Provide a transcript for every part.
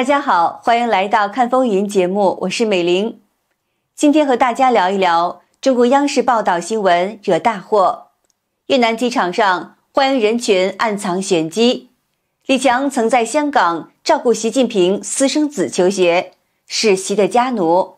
大家好，欢迎来到看风云节目，我是美玲。今天和大家聊一聊中国央视报道新闻惹大祸，越南机场上欢迎人群暗藏玄机。李强曾在香港照顾习近平私生子求学，是习的家奴。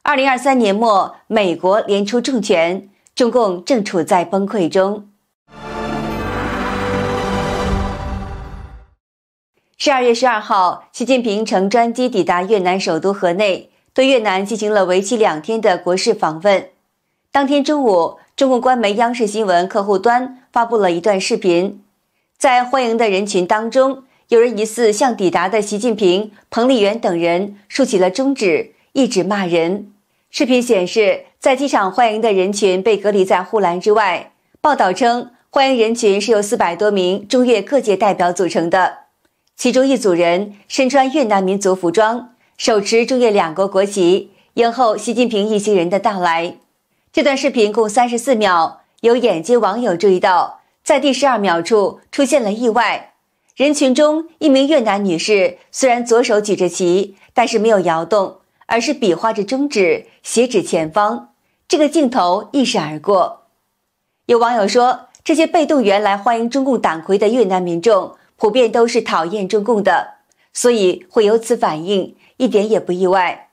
二零二三年末，美国连出重拳，中共正处在崩溃中。十二月十二号，习近平乘专机抵达越南首都河内，对越南进行了为期两天的国事访问。当天中午，中共官媒央视新闻客户端发布了一段视频，在欢迎的人群当中，有人疑似向抵达的习近平、彭丽媛等人竖起了中指，一指骂人。视频显示，在机场欢迎的人群被隔离在护栏之外。报道称，欢迎人群是由四百多名中越各界代表组成的。其中一组人身穿越南民族服装，手持中越两国国旗，迎候习近平一行人的到来。这段视频共三十四秒，有眼尖网友注意到，在第十二秒处出现了意外。人群中，一名越南女士虽然左手举着旗，但是没有摇动，而是比划着中指斜指前方。这个镜头一闪而过。有网友说：“这些被动原来欢迎中共党魁的越南民众。”普遍都是讨厌中共的，所以会有此反应一点也不意外。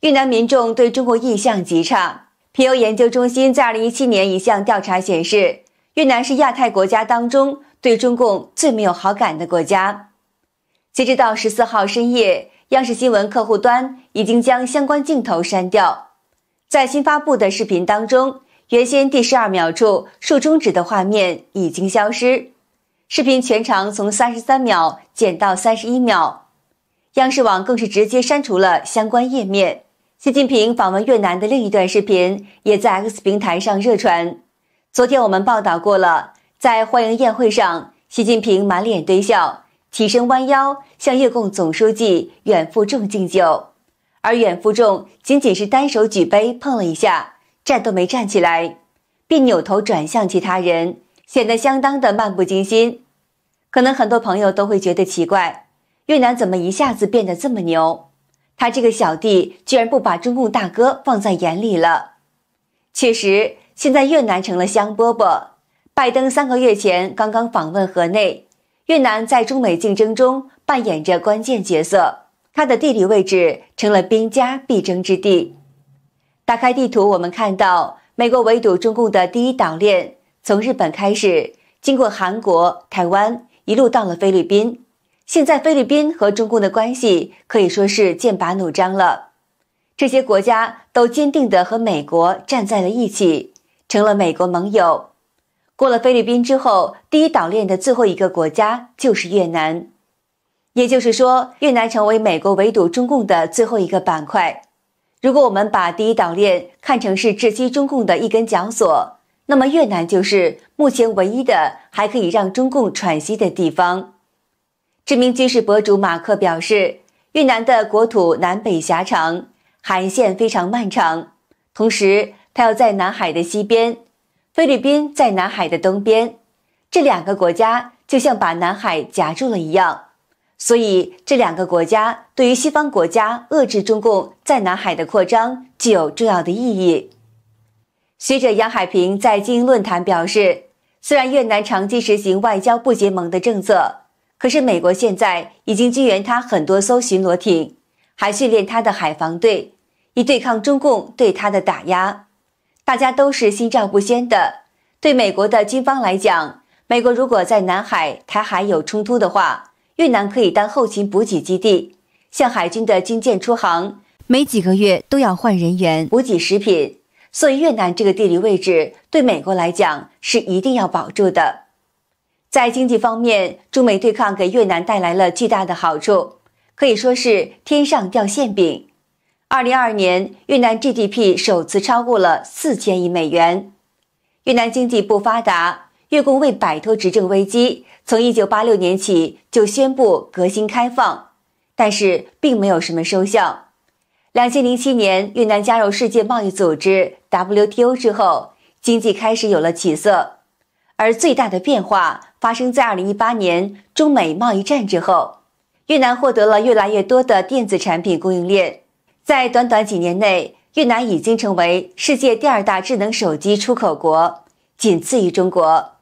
越南民众对中国印象极差。皮尤研究中心在二零一七年一项调查显示，越南是亚太国家当中对中共最没有好感的国家。截止到十四号深夜，央视新闻客户端已经将相关镜头删掉。在新发布的视频当中，原先第十二秒处竖中指的画面已经消失。视频全长从三十三秒减到三十一秒，央视网更是直接删除了相关页面。习近平访问越南的另一段视频也在 X 平台上热传。昨天我们报道过了，在欢迎宴会上，习近平满脸堆笑，起身弯腰向越共总书记阮富仲敬酒，而阮富仲仅仅是单手举杯碰了一下，站都没站起来，并扭头转向其他人。显得相当的漫不经心，可能很多朋友都会觉得奇怪，越南怎么一下子变得这么牛？他这个小弟居然不把中共大哥放在眼里了。确实，现在越南成了香饽饽。拜登三个月前刚刚访问河内，越南在中美竞争中扮演着关键角色，它的地理位置成了兵家必争之地。打开地图，我们看到美国围堵中共的第一岛链。从日本开始，经过韩国、台湾，一路到了菲律宾。现在菲律宾和中共的关系可以说是剑拔弩张了。这些国家都坚定地和美国站在了一起，成了美国盟友。过了菲律宾之后，第一岛链的最后一个国家就是越南。也就是说，越南成为美国围堵中共的最后一个板块。如果我们把第一岛链看成是窒息中共的一根绞索。那么越南就是目前唯一的还可以让中共喘息的地方。知名军事博主马克表示，越南的国土南北狭长，海岸非常漫长。同时，它要在南海的西边，菲律宾在南海的东边，这两个国家就像把南海夹住了一样。所以，这两个国家对于西方国家遏制中共在南海的扩张具有重要的意义。学者杨海平在精英论坛表示，虽然越南长期实行外交不结盟的政策，可是美国现在已经支援他很多艘巡逻艇，还训练他的海防队，以对抗中共对他的打压。大家都是心照不宣的。对美国的军方来讲，美国如果在南海、台海有冲突的话，越南可以当后勤补给基地，向海军的军舰出航。每几个月都要换人员、补给食品。所以，越南这个地理位置对美国来讲是一定要保住的。在经济方面，中美对抗给越南带来了巨大的好处，可以说是天上掉馅饼。二零二二年，越南 GDP 首次超过了四千亿美元。越南经济不发达，越共为摆脱执政危机，从一九八六年起就宣布革新开放，但是并没有什么收效。两千零七年，越南加入世界贸易组织 （WTO） 之后，经济开始有了起色。而最大的变化发生在二零一八年中美贸易战之后，越南获得了越来越多的电子产品供应链。在短短几年内，越南已经成为世界第二大智能手机出口国，仅次于中国。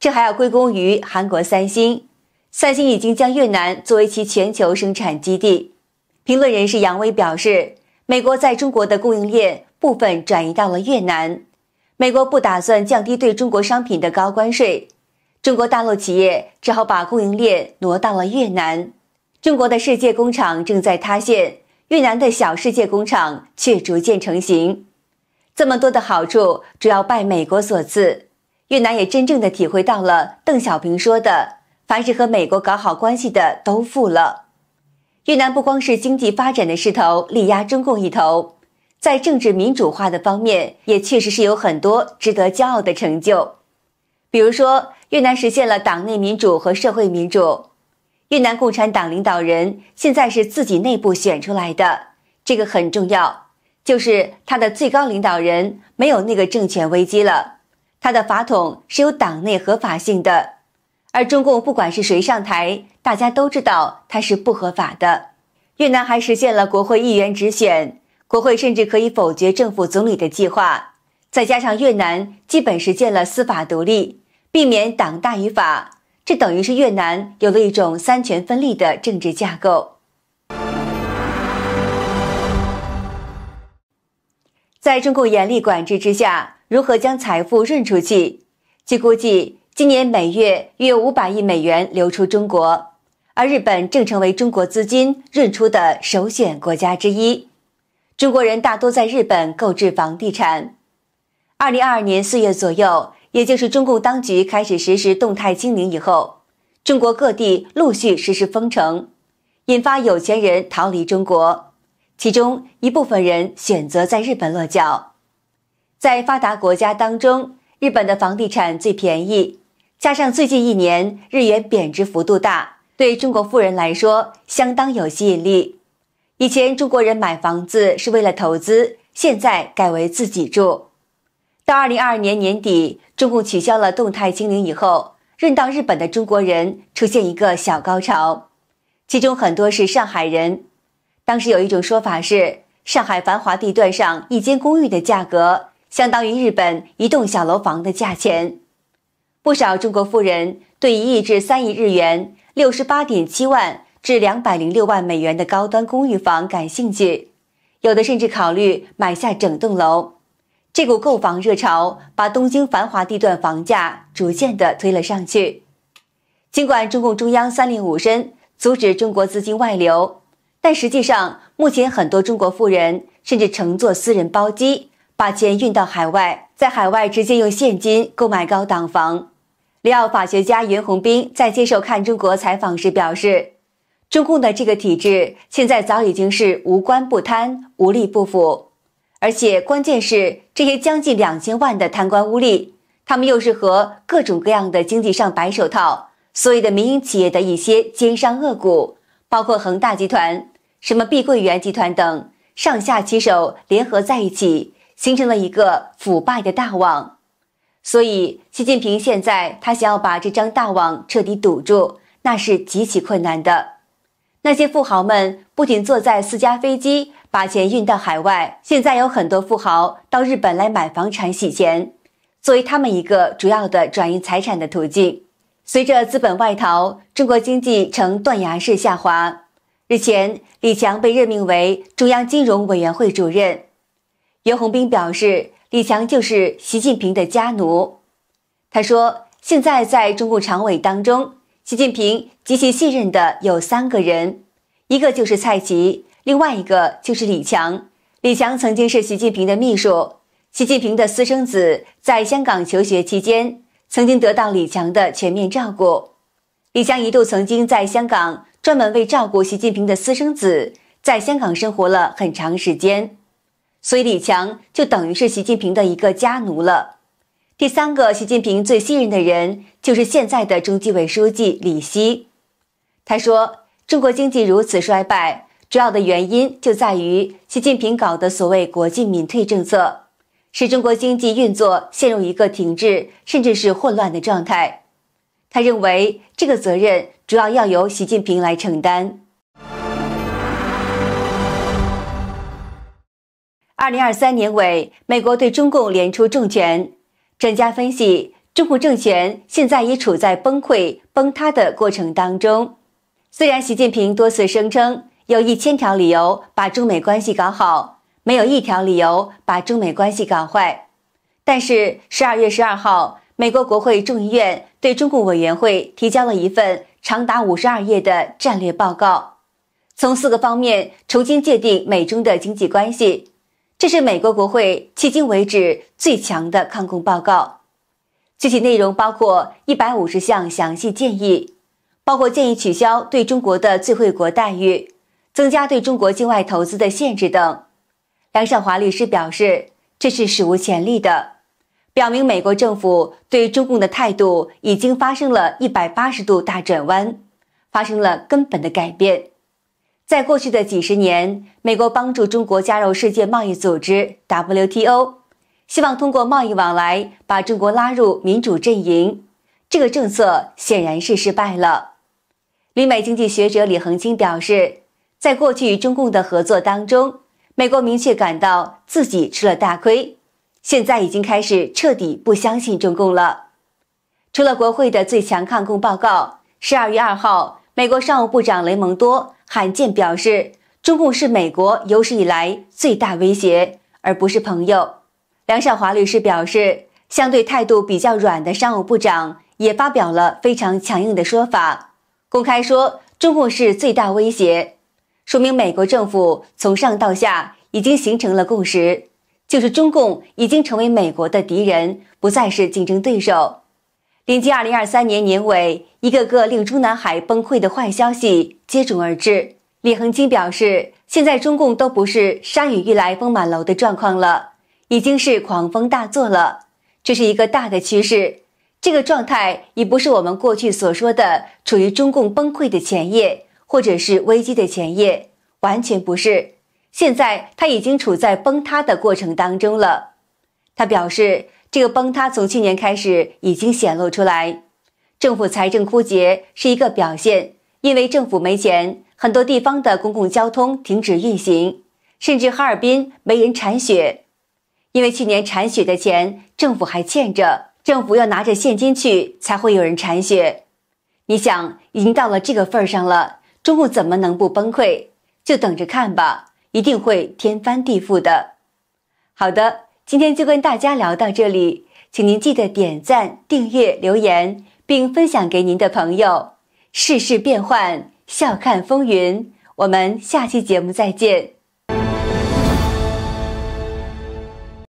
这还要归功于韩国三星。三星已经将越南作为其全球生产基地。评论人士杨威表示，美国在中国的供应链部分转移到了越南，美国不打算降低对中国商品的高关税，中国大陆企业只好把供应链挪到了越南。中国的世界工厂正在塌陷，越南的小世界工厂却逐渐成型。这么多的好处主要拜美国所赐，越南也真正的体会到了邓小平说的“凡是和美国搞好关系的都富了”。越南不光是经济发展的势头力压中共一头，在政治民主化的方面，也确实是有很多值得骄傲的成就。比如说，越南实现了党内民主和社会民主。越南共产党领导人现在是自己内部选出来的，这个很重要，就是他的最高领导人没有那个政权危机了，他的法统是有党内合法性的。而中共不管是谁上台，大家都知道它是不合法的。越南还实现了国会议员直选，国会甚至可以否决政府总理的计划。再加上越南基本实现了司法独立，避免党大于法，这等于是越南有了一种三权分立的政治架构。在中共严厉管制之下，如何将财富润出去？据估计。今年每月约五百亿美元流出中国，而日本正成为中国资金认出的首选国家之一。中国人大多在日本购置房地产。二零二二年四月左右，也就是中共当局开始实施动态清零以后，中国各地陆续实施封城，引发有钱人逃离中国，其中一部分人选择在日本落脚。在发达国家当中，日本的房地产最便宜。加上最近一年日元贬值幅度大，对中国富人来说相当有吸引力。以前中国人买房子是为了投资，现在改为自己住。到二零二二年年底，中共取消了动态清零以后，任到日本的中国人出现一个小高潮，其中很多是上海人。当时有一种说法是，上海繁华地段上一间公寓的价格相当于日本一栋小楼房的价钱。不少中国富人对一亿至三亿日元（六十八点七万至两百零六万美元）的高端公寓房感兴趣，有的甚至考虑买下整栋楼。这股购房热潮把东京繁华地段房价逐渐的推了上去。尽管中共中央三令五申阻止中国资金外流，但实际上目前很多中国富人甚至乘坐私人包机把钱运到海外，在海外直接用现金购买高档房。法学家袁宏斌在接受《看中国》采访时表示，中共的这个体制现在早已经是无官不贪、无利不腐，而且关键是这些将近两千万的贪官污吏，他们又是和各种各样的经济上白手套、所有的民营企业的一些奸商恶股，包括恒大集团、什么碧桂园集团等上下其手，联合在一起，形成了一个腐败的大网。所以，习近平现在他想要把这张大网彻底堵住，那是极其困难的。那些富豪们不仅坐在私家飞机把钱运到海外，现在有很多富豪到日本来买房产洗钱，作为他们一个主要的转移财产的途径。随着资本外逃，中国经济呈断崖式下滑。日前，李强被任命为中央金融委员会主任。袁宏斌表示。李强就是习近平的家奴，他说：“现在在中共常委当中，习近平极其信任的有三个人，一个就是蔡奇，另外一个就是李强。李强曾经是习近平的秘书，习近平的私生子在香港求学期间，曾经得到李强的全面照顾。李强一度曾经在香港专门为照顾习近平的私生子，在香港生活了很长时间。”所以，李强就等于是习近平的一个家奴了。第三个，习近平最信任的人就是现在的中纪委书记李希。他说，中国经济如此衰败，主要的原因就在于习近平搞的所谓“国进民退”政策，使中国经济运作陷入一个停滞甚至是混乱的状态。他认为，这个责任主要要由习近平来承担。二零二三年尾，美国对中共连出重拳。专家分析，中共政权现在已处在崩溃、崩塌的过程当中。虽然习近平多次声称有一千条理由把中美关系搞好，没有一条理由把中美关系搞坏，但是十二月十二号，美国国会众议院对中共委员会提交了一份长达五十二页的战略报告，从四个方面重新界定美中的经济关系。这是美国国会迄今为止最强的抗共报告，具体内容包括一百五十项详细建议，包括建议取消对中国的最惠国待遇，增加对中国境外投资的限制等。梁少华律师表示，这是史无前例的，表明美国政府对中共的态度已经发生了一百八十度大转弯，发生了根本的改变。在过去的几十年，美国帮助中国加入世界贸易组织 WTO，希望通过贸易往来把中国拉入民主阵营。这个政策显然是失败了。美经济学者李恒清表示，在过去中共的合作当中，美国明确感到自己吃了大亏，现在已经开始彻底不相信中共了。除了国会的最强抗共报告，十二月二号，美国商务部长雷蒙多。罕见表示，中共是美国有史以来最大威胁，而不是朋友。梁少华律师表示，相对态度比较软的商务部长也发表了非常强硬的说法，公开说中共是最大威胁，说明美国政府从上到下已经形成了共识，就是中共已经成为美国的敌人，不再是竞争对手。临近二零二三年年尾，一个个令中南海崩溃的坏消息接踵而至。李恒清表示，现在中共都不是“山雨欲来风满楼”的状况了，已经是狂风大作了。这是一个大的趋势，这个状态已不是我们过去所说的处于中共崩溃的前夜，或者是危机的前夜，完全不是。现在他已经处在崩塌的过程当中了，他表示。这个崩塌从去年开始已经显露出来，政府财政枯竭是一个表现，因为政府没钱，很多地方的公共交通停止运行，甚至哈尔滨没人铲雪，因为去年铲雪的钱政府还欠着，政府要拿着现金去才会有人铲雪。你想，已经到了这个份上了，中共怎么能不崩溃？就等着看吧，一定会天翻地覆的。好的。今天就跟大家聊到这里，请您记得点赞、订阅、留言，并分享给您的朋友。世事变幻，笑看风云。我们下期节目再见。